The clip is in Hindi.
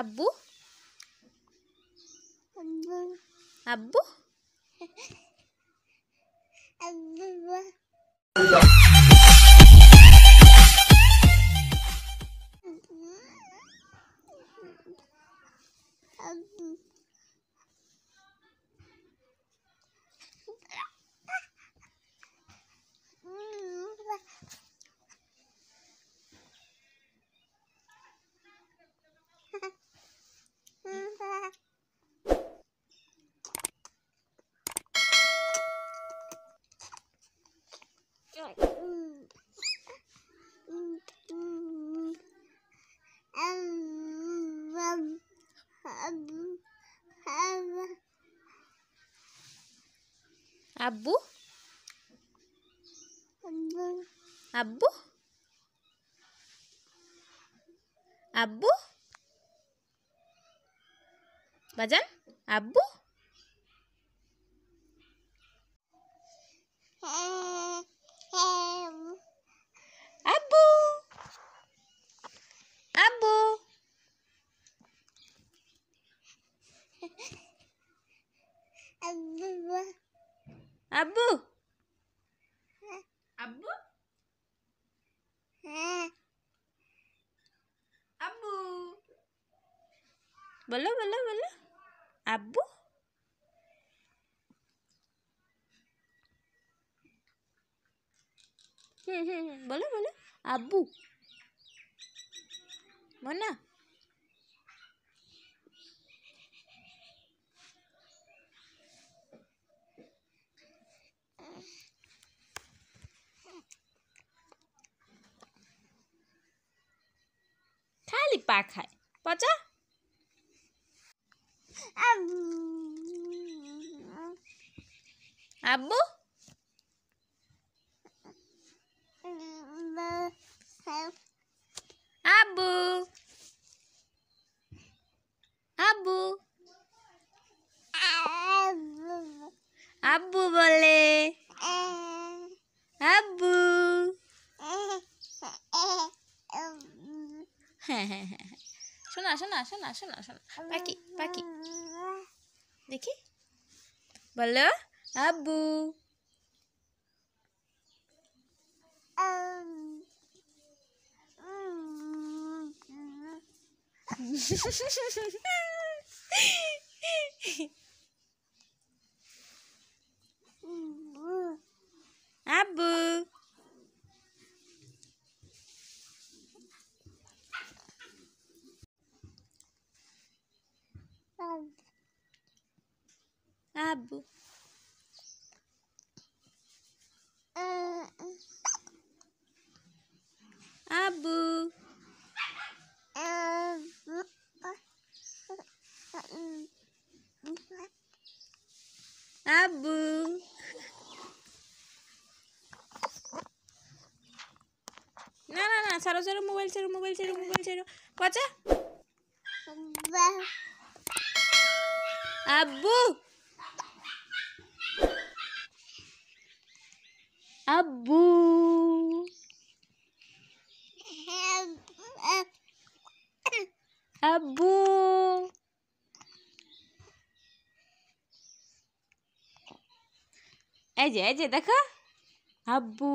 আব্বু আব্বু আব্বু Abu. Abu. Abu. Abu. Abu. Abu. अब्बू अब्बू अब्बू बोलो बोलो बोलो अब्बू हम्म, हम्म, हम्म, बोलो बोलो अब्बू मोना পা খায় পচা আব্বু হ্যাঁ হ্যাঁ হ্যাঁ হ্যাঁ শোনা শোনা শোনা শোনা শোনা পাখি পাখি দেখি বলো আব্বু আব্বু abu abu abu na na na saru saru mobile saru mobile saru mobile saru apa abu Abu Abu এই যে এই যে দেখা আব্বু